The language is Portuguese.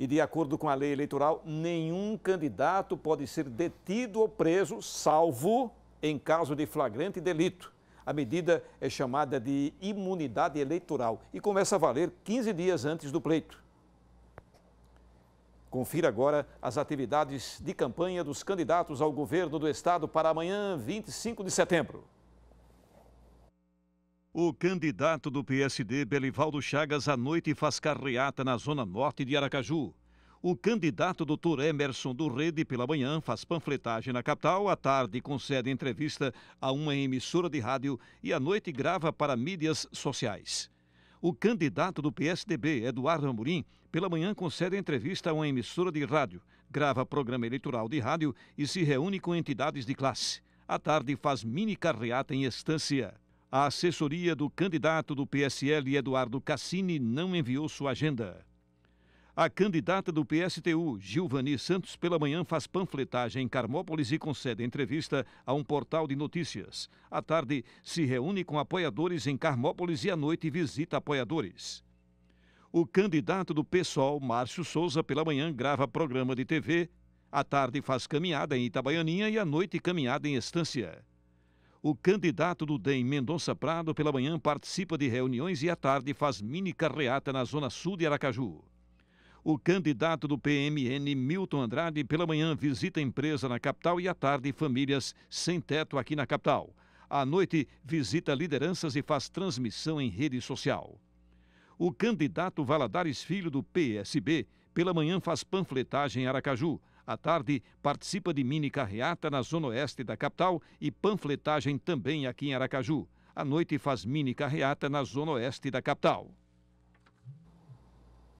E de acordo com a lei eleitoral, nenhum candidato pode ser detido ou preso, salvo em caso de flagrante delito. A medida é chamada de imunidade eleitoral e começa a valer 15 dias antes do pleito. Confira agora as atividades de campanha dos candidatos ao governo do estado para amanhã, 25 de setembro. O candidato do PSD, Belivaldo Chagas, à noite faz carreata na zona norte de Aracaju. O candidato doutor Emerson do Rede, pela manhã, faz panfletagem na capital, à tarde concede entrevista a uma emissora de rádio e à noite grava para mídias sociais. O candidato do PSDB, Eduardo Amorim, pela manhã concede entrevista a uma emissora de rádio, grava programa eleitoral de rádio e se reúne com entidades de classe. À tarde faz mini carreata em Estância. A assessoria do candidato do PSL, Eduardo Cassini, não enviou sua agenda. A candidata do PSTU, Gilvani Santos, pela manhã faz panfletagem em Carmópolis e concede entrevista a um portal de notícias. À tarde, se reúne com apoiadores em Carmópolis e à noite visita apoiadores. O candidato do PSOL, Márcio Souza, pela manhã grava programa de TV, à tarde faz caminhada em Itabaianinha e à noite caminhada em Estância o candidato do DEM, Mendonça Prado, pela manhã participa de reuniões e à tarde faz mini carreata na zona sul de Aracaju. O candidato do PMN, Milton Andrade, pela manhã visita empresa na capital e à tarde famílias sem teto aqui na capital. À noite, visita lideranças e faz transmissão em rede social. O candidato Valadares Filho do PSB, pela manhã faz panfletagem em Aracaju. À tarde, participa de mini carreata na zona oeste da capital e panfletagem também aqui em Aracaju. À noite, faz mini carreata na zona oeste da capital.